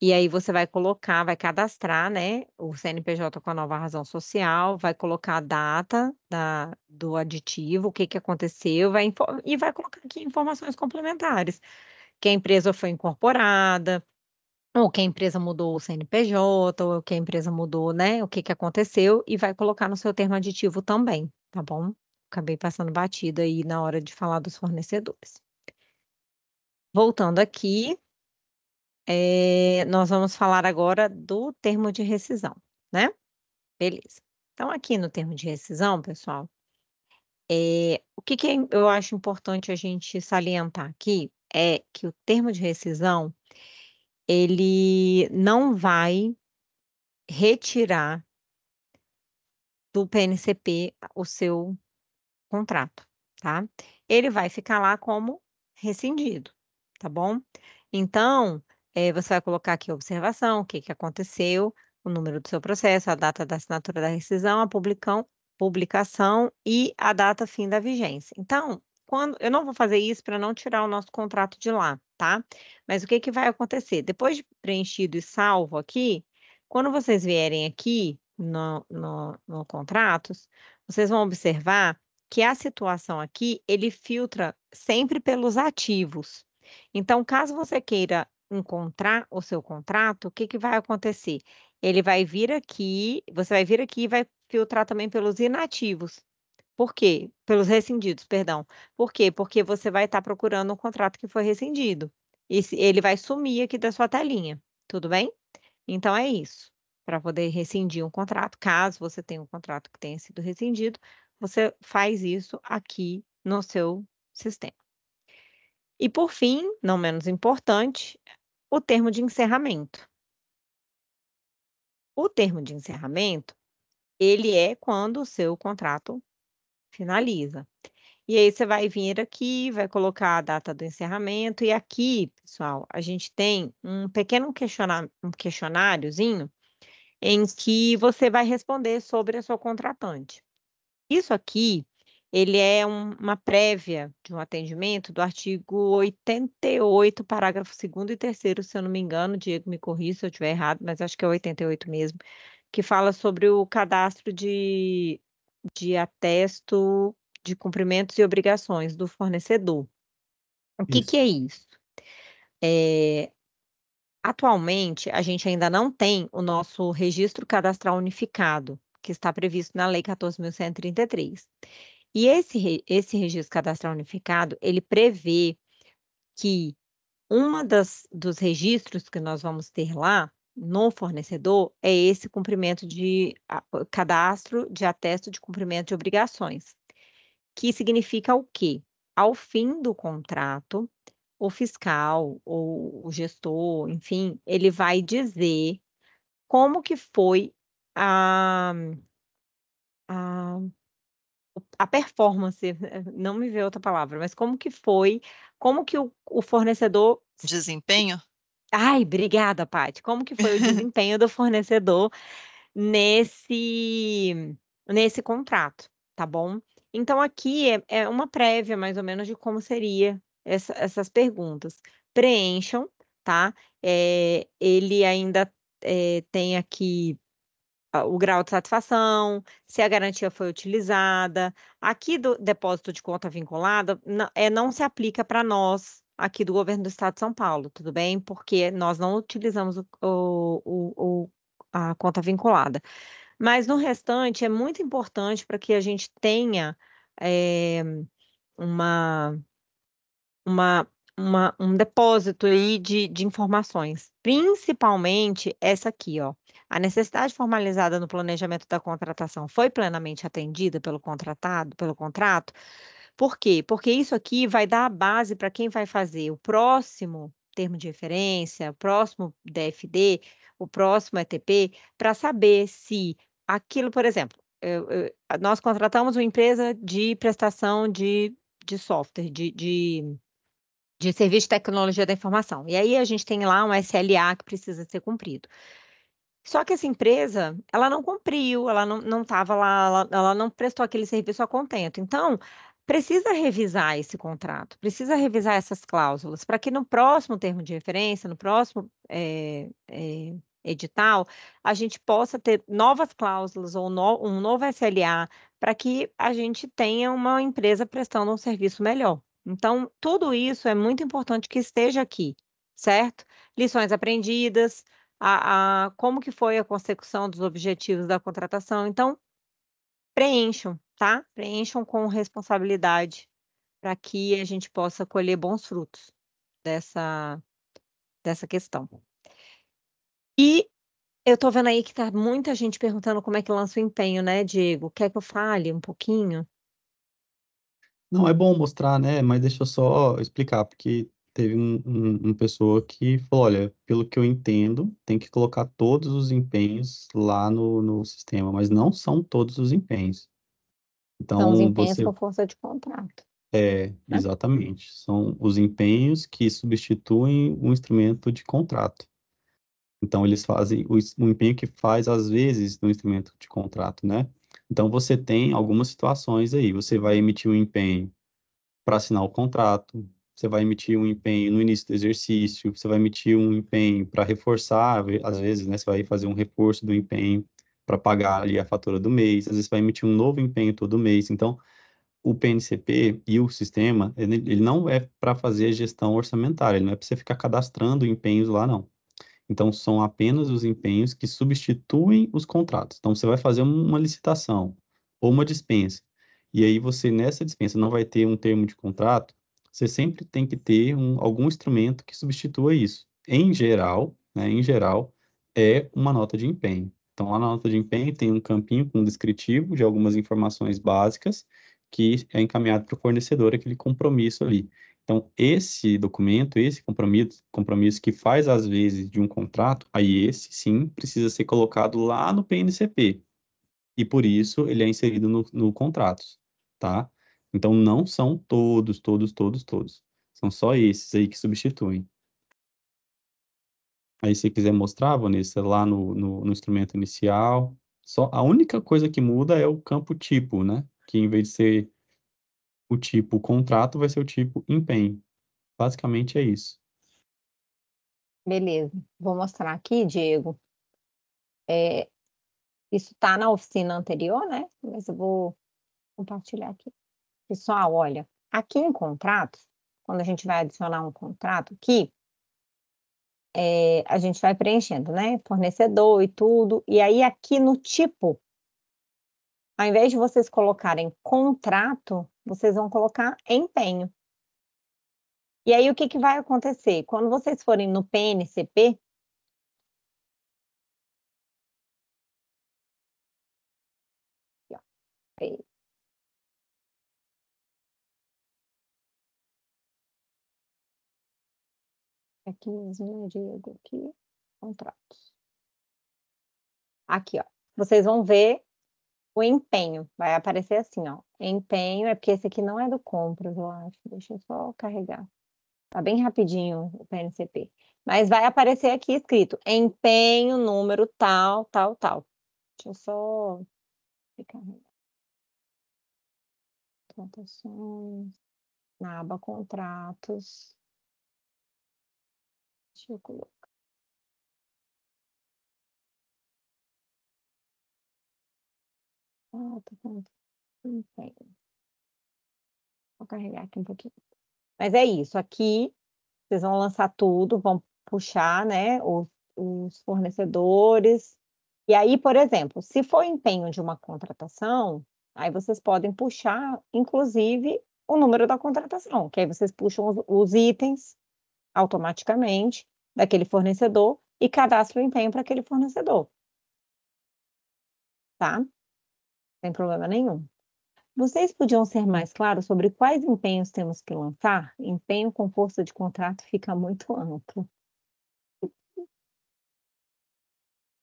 E aí você vai colocar, vai cadastrar, né, o CNPJ com a nova razão social, vai colocar a data da, do aditivo, o que, que aconteceu, vai, e vai colocar aqui informações complementares, que a empresa foi incorporada, ou que a empresa mudou o CNPJ, ou que a empresa mudou, né, o que, que aconteceu, e vai colocar no seu termo aditivo também, tá bom? Acabei passando batida aí na hora de falar dos fornecedores. Voltando aqui, é, nós vamos falar agora do termo de rescisão, né? Beleza. Então, aqui no termo de rescisão, pessoal, é, o que, que é eu acho importante a gente salientar aqui é que o termo de rescisão ele não vai retirar do PNCP o seu contrato, tá? Ele vai ficar lá como rescindido, tá bom? Então, é, você vai colocar aqui a observação, o que, que aconteceu, o número do seu processo, a data da assinatura da rescisão, a publicão, publicação e a data fim da vigência. Então, quando eu não vou fazer isso para não tirar o nosso contrato de lá, tá? Mas o que, que vai acontecer? Depois de preenchido e salvo aqui, quando vocês vierem aqui no, no, no contratos, vocês vão observar que a situação aqui ele filtra sempre pelos ativos. Então, caso você queira encontrar o seu contrato, o que, que vai acontecer? Ele vai vir aqui, você vai vir aqui e vai filtrar também pelos inativos. Por quê? Pelos rescindidos, perdão. Por quê? Porque você vai estar tá procurando um contrato que foi rescindido. E ele vai sumir aqui da sua telinha, tudo bem? Então é isso. Para poder rescindir um contrato, caso você tenha um contrato que tenha sido rescindido, você faz isso aqui no seu sistema. E por fim, não menos importante, o termo de encerramento. O termo de encerramento, ele é quando o seu contrato finaliza. E aí você vai vir aqui, vai colocar a data do encerramento e aqui, pessoal, a gente tem um pequeno um questionáriozinho em que você vai responder sobre a sua contratante. Isso aqui, ele é um, uma prévia de um atendimento do artigo 88, parágrafo 2 e 3 se eu não me engano, Diego, me corri se eu estiver errado, mas acho que é 88 mesmo, que fala sobre o cadastro de, de atesto de cumprimentos e obrigações do fornecedor. O que, que é isso? É, atualmente, a gente ainda não tem o nosso registro cadastral unificado, que está previsto na Lei 14.133. E esse, esse registro cadastral unificado, ele prevê que uma das dos registros que nós vamos ter lá no fornecedor é esse cumprimento de cadastro de atesto de cumprimento de obrigações, que significa o quê? Ao fim do contrato, o fiscal ou o gestor, enfim, ele vai dizer como que foi a, a, a performance, né, não me veio outra palavra, mas como que foi, como que o, o fornecedor... Desempenho? Ai, obrigada, Paty. Como que foi o desempenho do fornecedor nesse, nesse contrato, tá bom? Então, aqui é, é uma prévia, mais ou menos, de como seria essa, essas perguntas. Preencham, tá? É, ele ainda é, tem aqui o grau de satisfação, se a garantia foi utilizada. Aqui do depósito de conta vinculada, não, é, não se aplica para nós aqui do governo do estado de São Paulo, tudo bem? Porque nós não utilizamos o, o, o, a conta vinculada. Mas no restante, é muito importante para que a gente tenha é, uma, uma uma, um depósito aí de, de informações, principalmente essa aqui, ó. A necessidade formalizada no planejamento da contratação foi plenamente atendida pelo contratado, pelo contrato. Por quê? Porque isso aqui vai dar a base para quem vai fazer o próximo termo de referência, o próximo DFD, o próximo ETP, para saber se aquilo, por exemplo, eu, eu, nós contratamos uma empresa de prestação de, de software, de, de de Serviço de Tecnologia da Informação. E aí a gente tem lá um SLA que precisa ser cumprido. Só que essa empresa, ela não cumpriu, ela não estava lá, ela, ela não prestou aquele serviço a contento. Então, precisa revisar esse contrato, precisa revisar essas cláusulas, para que no próximo termo de referência, no próximo é, é, edital, a gente possa ter novas cláusulas ou no, um novo SLA, para que a gente tenha uma empresa prestando um serviço melhor. Então, tudo isso é muito importante que esteja aqui, certo? Lições aprendidas, a, a, como que foi a consecução dos objetivos da contratação. Então, preencham, tá? Preencham com responsabilidade para que a gente possa colher bons frutos dessa, dessa questão. E eu estou vendo aí que está muita gente perguntando como é que lança o empenho, né, Diego? Quer que eu fale um pouquinho? Não, é bom mostrar, né? Mas deixa eu só explicar, porque teve um, um, uma pessoa que falou, olha, pelo que eu entendo, tem que colocar todos os empenhos lá no, no sistema, mas não são todos os empenhos. Então, são os então, empenhos você... com força de contrato. É, né? exatamente. São os empenhos que substituem um instrumento de contrato. Então, eles fazem o, o empenho que faz, às vezes, no instrumento de contrato, né? Então, você tem algumas situações aí. Você vai emitir um empenho para assinar o contrato, você vai emitir um empenho no início do exercício, você vai emitir um empenho para reforçar, às vezes, né, você vai fazer um reforço do empenho para pagar ali a fatura do mês, às vezes vai emitir um novo empenho todo mês. Então, o PNCP e o sistema, ele, não é para fazer gestão orçamentária, ele não é para você ficar cadastrando empenhos lá, não. Então, são apenas os empenhos que substituem os contratos. Então, você vai fazer uma licitação ou uma dispensa. E aí, você, nessa dispensa, não vai ter um termo de contrato. Você sempre tem que ter um, algum instrumento que substitua isso. Em geral, né, em geral, é uma nota de empenho. Então, lá na nota de empenho tem um campinho com um descritivo de algumas informações básicas que é encaminhado para o fornecedor, aquele compromisso ali. Então, esse documento, esse compromisso, compromisso que faz às vezes de um contrato, aí esse sim precisa ser colocado lá no PNCP. E por isso ele é inserido no, no contrato, tá? Então, não são todos, todos, todos, todos. São só esses aí que substituem. Aí, se quiser mostrar, Vanessa, lá no, no, no, instrumento inicial, só a única coisa que muda é o campo tipo, né? Que em vez de ser o tipo contrato vai ser o tipo empenho. Basicamente é isso. Beleza. Vou mostrar aqui, Diego. É, isso está na oficina anterior, né? Mas eu vou compartilhar aqui. Pessoal, olha, aqui em contratos, quando a gente vai adicionar um contrato aqui, é, a gente vai preenchendo, né? Fornecedor e tudo. E aí, aqui no tipo, ao invés de vocês colocarem contrato, vocês vão colocar empenho. E aí, o que, que vai acontecer? Quando vocês forem no PNCP, Aqui mesmo, Diego, aqui, contratos. Aqui, ó. Vocês vão ver o empenho vai aparecer assim, ó. Empenho é porque esse aqui não é do compras, eu acho. Deixa eu só carregar. Tá bem rapidinho o PNCP. Mas vai aparecer aqui escrito empenho, número tal, tal, tal. Deixa eu só Contratações, na aba contratos. Deixa eu colocar. Ah, tá pronto. Vou carregar aqui um pouquinho. Mas é isso, aqui vocês vão lançar tudo, vão puxar, né, os, os fornecedores. E aí, por exemplo, se for empenho de uma contratação, aí vocês podem puxar, inclusive, o número da contratação, que aí vocês puxam os, os itens automaticamente daquele fornecedor e cadastram o empenho para aquele fornecedor. Tá? sem problema nenhum. Vocês podiam ser mais claros sobre quais empenhos temos que lançar? Empenho com força de contrato fica muito amplo.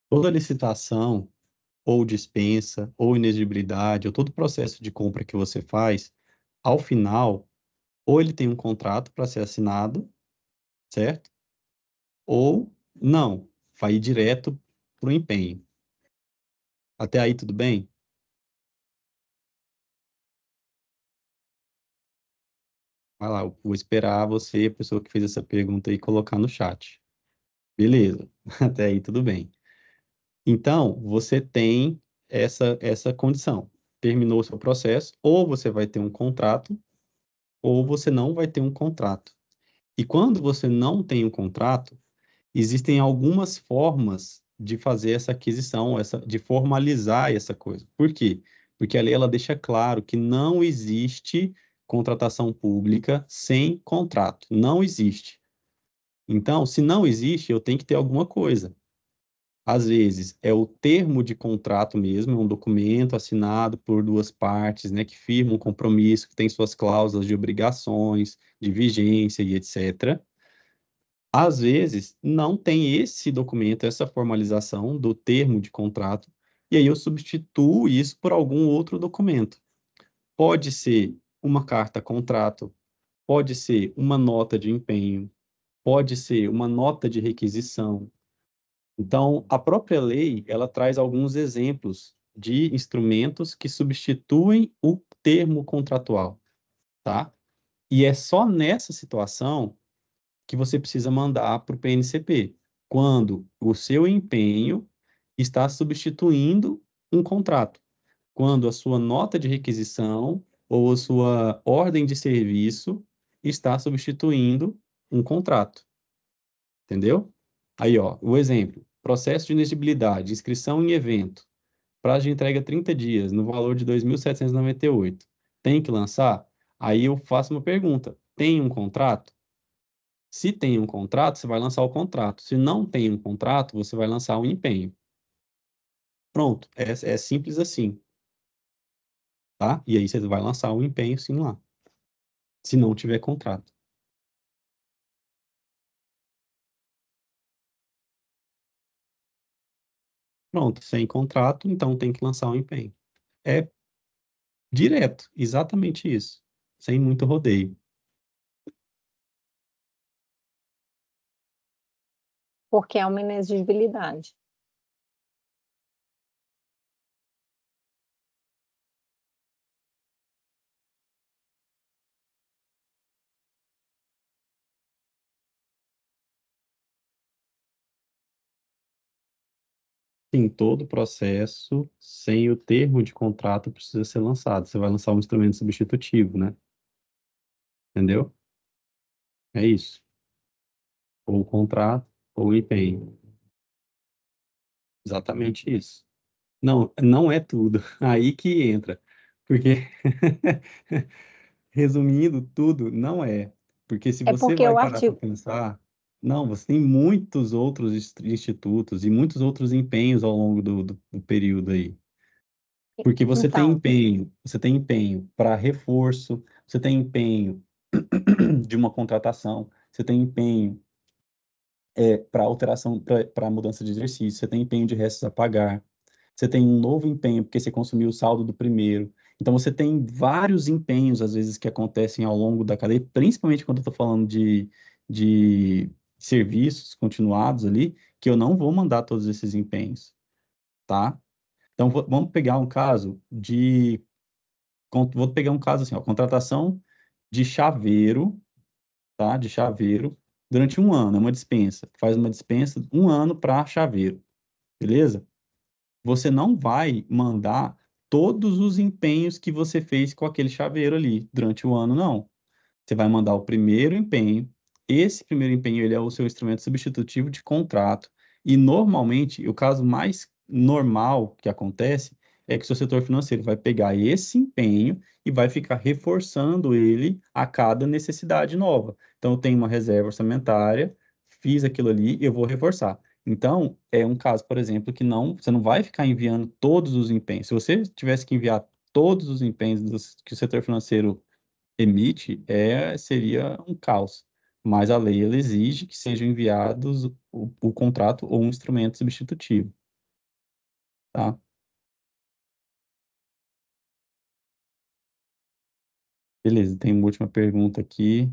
Toda licitação, ou dispensa, ou inexigibilidade, ou todo processo de compra que você faz, ao final, ou ele tem um contrato para ser assinado, certo? Ou não, vai direto para o empenho. Até aí, tudo bem? Vai lá, eu vou esperar você, a pessoa que fez essa pergunta, aí colocar no chat. Beleza, até aí tudo bem. Então, você tem essa, essa condição. Terminou o seu processo, ou você vai ter um contrato, ou você não vai ter um contrato. E quando você não tem um contrato, existem algumas formas de fazer essa aquisição, essa, de formalizar essa coisa. Por quê? Porque a lei ela deixa claro que não existe contratação pública sem contrato. Não existe. Então, se não existe, eu tenho que ter alguma coisa. Às vezes, é o termo de contrato mesmo, é um documento assinado por duas partes, né, que firma um compromisso, que tem suas cláusulas de obrigações, de vigência e etc. Às vezes, não tem esse documento, essa formalização do termo de contrato, e aí eu substituo isso por algum outro documento. Pode ser uma carta contrato, pode ser uma nota de empenho, pode ser uma nota de requisição. Então, a própria lei, ela traz alguns exemplos de instrumentos que substituem o termo contratual, tá? E é só nessa situação que você precisa mandar para o PNCP, quando o seu empenho está substituindo um contrato, quando a sua nota de requisição ou a sua ordem de serviço está substituindo um contrato. Entendeu? Aí, ó, o exemplo: processo de inexigibilidade, inscrição em evento, prazo de entrega 30 dias, no valor de 2.798. Tem que lançar? Aí eu faço uma pergunta: tem um contrato? Se tem um contrato, você vai lançar o contrato. Se não tem um contrato, você vai lançar o um empenho. Pronto, é, é simples assim tá? E aí você vai lançar o um empenho sim lá, se não tiver contrato. Pronto, sem contrato, então tem que lançar o um empenho. É direto, exatamente isso, sem muito rodeio. Porque é uma inexigibilidade. em todo o processo sem o termo de contrato precisa ser lançado. Você vai lançar um instrumento substitutivo, né? Entendeu? É isso. Ou o contrato ou o empenho. Exatamente isso. Não, não é tudo. Aí que entra. Porque, resumindo tudo, não é. Porque se é você porque vai parar artigo... pensar, não, você tem muitos outros institutos e muitos outros empenhos ao longo do, do, do período aí. Porque você então... tem empenho, você tem empenho para reforço, você tem empenho de uma contratação, você tem empenho é, para alteração, para mudança de exercício, você tem empenho de restos a pagar, você tem um novo empenho porque você consumiu o saldo do primeiro. Então você tem vários empenhos, às vezes, que acontecem ao longo da cadeia, principalmente quando eu estou falando de, de serviços continuados ali, que eu não vou mandar todos esses empenhos, tá? Então, vamos pegar um caso de... Vou pegar um caso assim, ó, contratação de chaveiro, tá? De chaveiro, durante um ano, é uma dispensa. Faz uma dispensa um ano para chaveiro, beleza? Você não vai mandar todos os empenhos que você fez com aquele chaveiro ali durante o ano, não. Você vai mandar o primeiro empenho, esse primeiro empenho ele é o seu instrumento substitutivo de contrato. E normalmente, o caso mais normal que acontece é que o seu setor financeiro vai pegar esse empenho e vai ficar reforçando ele a cada necessidade nova. Então, eu tenho uma reserva orçamentária, fiz aquilo ali, eu vou reforçar. Então, é um caso, por exemplo, que não, você não vai ficar enviando todos os empenhos. Se você tivesse que enviar todos os empenhos que o setor financeiro emite, é, seria um caos mas a lei ela exige que sejam enviados o, o contrato ou um instrumento substitutivo. Tá? Beleza, tem uma última pergunta aqui.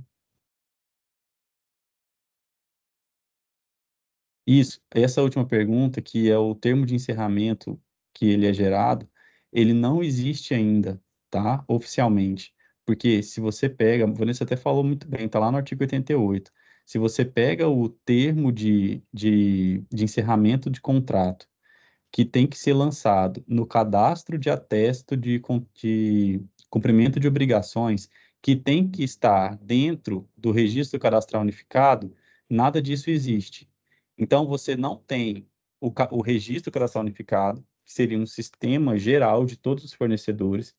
Isso, essa última pergunta, que é o termo de encerramento que ele é gerado, ele não existe ainda, tá? Oficialmente. Porque se você pega, a Vanessa até falou muito bem, está lá no artigo 88. Se você pega o termo de, de, de encerramento de contrato, que tem que ser lançado no cadastro de atesto de, de cumprimento de obrigações, que tem que estar dentro do registro cadastral unificado, nada disso existe. Então, você não tem o, o registro cadastral unificado, que seria um sistema geral de todos os fornecedores.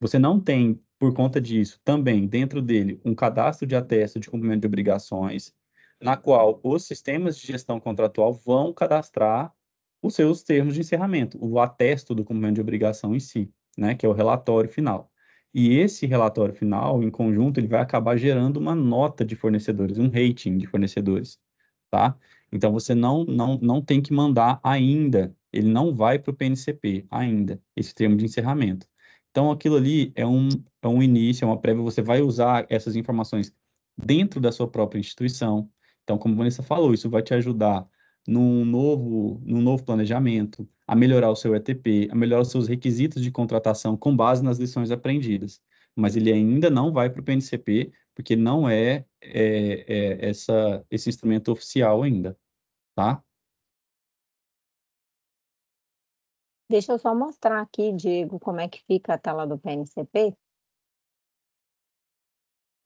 Você não tem por conta disso, também dentro dele um cadastro de atesto de cumprimento de obrigações, na qual os sistemas de gestão contratual vão cadastrar os seus termos de encerramento, o atesto do cumprimento de obrigação em si, né, que é o relatório final. E esse relatório final, em conjunto, ele vai acabar gerando uma nota de fornecedores, um rating de fornecedores, tá? Então você não não não tem que mandar ainda, ele não vai para o PNCP ainda, esse termo de encerramento. Então, aquilo ali é um, é um início, é uma prévia. Você vai usar essas informações dentro da sua própria instituição. Então, como a Vanessa falou, isso vai te ajudar num novo, num novo planejamento, a melhorar o seu ETP, a melhorar os seus requisitos de contratação com base nas lições aprendidas. Mas ele ainda não vai para o PNCP, porque não é, é, é essa, esse instrumento oficial ainda, tá? Deixa eu só mostrar aqui, Diego, como é que fica a tela do PNCP.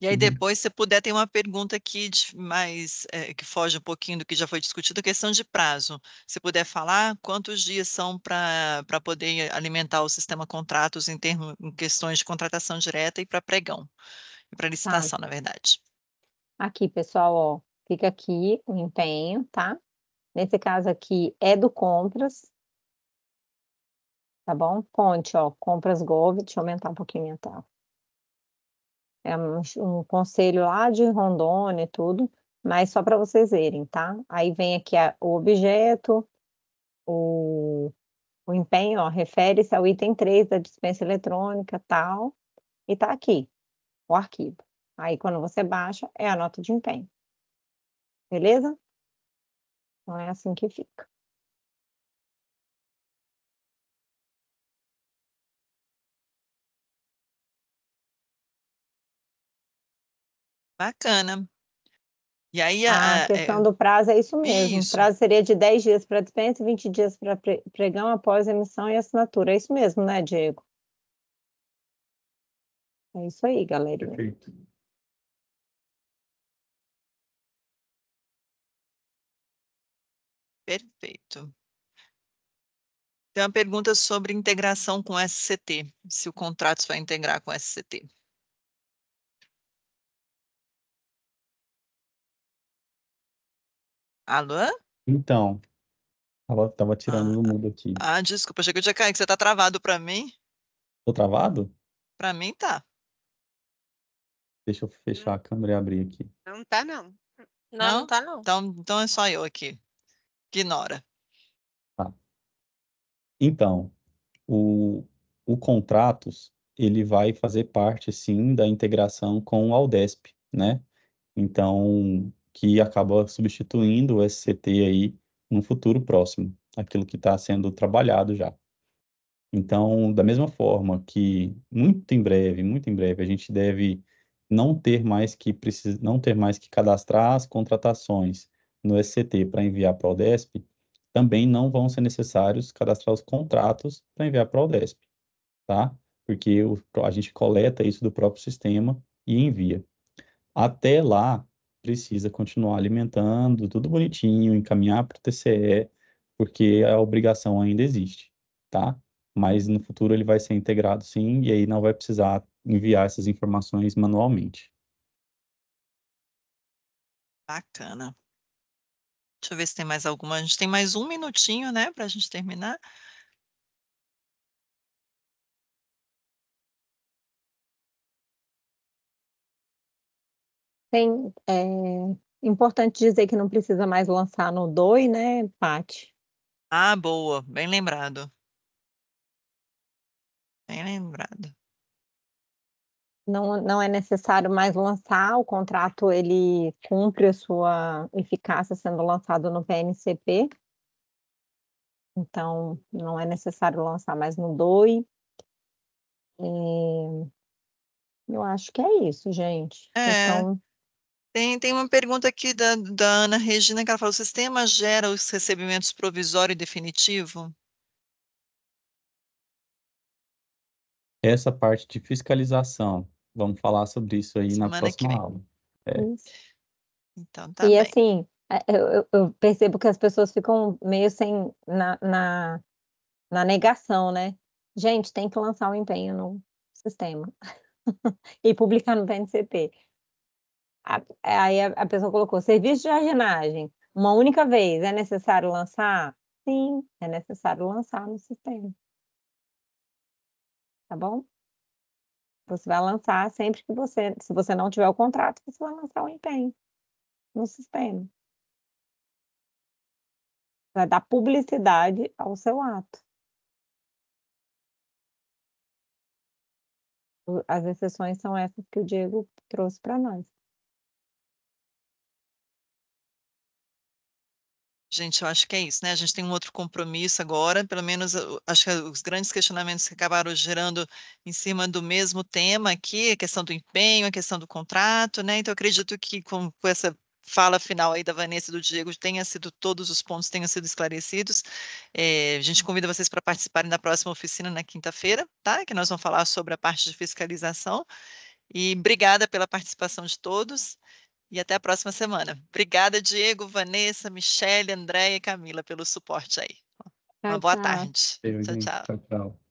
E aí depois, se puder, tem uma pergunta aqui de mais é, que foge um pouquinho do que já foi discutido, a questão de prazo. Se puder falar, quantos dias são para poder alimentar o sistema contratos em termos em questões de contratação direta e para pregão, e para tá. licitação, tá. na verdade. Aqui, pessoal, ó, fica aqui o empenho, tá? Nesse caso aqui é do compras, tá bom? Ponte, ó, compras Gov, deixa eu aumentar um pouquinho minha tá? tela. É um, um conselho lá de Rondônia e tudo, mas só para vocês verem, tá? Aí vem aqui a, o objeto, o, o empenho, ó, refere-se ao item 3 da dispensa eletrônica, tal, e tá aqui, o arquivo. Aí, quando você baixa, é a nota de empenho. Beleza? Então, é assim que fica. Bacana. E aí a, a questão é... do prazo é isso mesmo. Isso. O prazo seria de 10 dias para dispensa e 20 dias para pregão após emissão e assinatura. É isso mesmo, né, Diego? É isso aí, galerinha. Perfeito. Perfeito. Tem uma pergunta sobre integração com SCT, se o contrato vai integrar com SCT. Alô? Então, ela tava tirando ah, no mundo aqui. Ah, desculpa, achei que eu tinha caído, que você tá travado pra mim. Tô travado? Pra mim tá. Deixa eu fechar a câmera e abrir aqui. Não tá, não. Não, não, não tá, não. Então, então é só eu aqui. Ignora. Tá. Então, o, o Contratos, ele vai fazer parte, sim, da integração com o Aldesp, né? Então, que acaba substituindo o SCT aí no futuro próximo, aquilo que está sendo trabalhado já. Então, da mesma forma que muito em breve, muito em breve, a gente deve não ter mais que precisa, não ter mais que cadastrar as contratações no SCT para enviar para o DESP, também não vão ser necessários cadastrar os contratos para enviar para o DESP, tá? Porque o, a gente coleta isso do próprio sistema e envia. Até lá, precisa continuar alimentando, tudo bonitinho, encaminhar para o TCE, porque a obrigação ainda existe, tá? Mas no futuro ele vai ser integrado sim, e aí não vai precisar enviar essas informações manualmente. Bacana. Deixa eu ver se tem mais alguma. A gente tem mais um minutinho, né, para a gente terminar. Tem, é importante dizer que não precisa mais lançar no DOI, né, Paty? Ah, boa, bem lembrado. Bem lembrado. Não, não é necessário mais lançar, o contrato ele cumpre a sua eficácia sendo lançado no PNCP. Então, não é necessário lançar mais no DOI. E... Eu acho que é isso, gente. É. Então, tem, tem uma pergunta aqui da, da Ana Regina que ela fala: o sistema gera os recebimentos provisório e definitivo? Essa parte de fiscalização, vamos falar sobre isso aí Semana na próxima aula. É. Então, tá e bem. assim, é, eu, eu, percebo que as pessoas ficam meio sem na, na, na negação, né? Gente, tem que lançar o um empenho no sistema e publicar no PNCP. É, aí a, a pessoa colocou serviço de jardinagem. Uma única vez é necessário lançar? Sim, é necessário lançar no sistema. Tá bom? Você vai lançar sempre que você, se você não tiver o contrato, você vai lançar o empenho no sistema. Vai dar publicidade ao seu ato. As exceções são essas que o Diego trouxe para nós. Gente, eu acho que é isso, né? A gente tem um outro compromisso agora, pelo menos acho que é, os grandes questionamentos que acabaram gerando em cima do mesmo tema aqui, a questão do empenho, a questão do contrato, né? Então, eu acredito que com, com essa fala final aí da Vanessa e do Diego tenha sido todos os pontos tenham sido esclarecidos. É, a gente uhum. convida vocês para participarem da próxima oficina na quinta-feira, tá? Que nós vamos falar sobre a parte de fiscalização. E obrigada pela participação de todos. E até a próxima semana. Obrigada, Diego, Vanessa, Michelle, Andréia e Camila pelo suporte aí. Uma boa tchau. tarde. tchau, tchau. tchau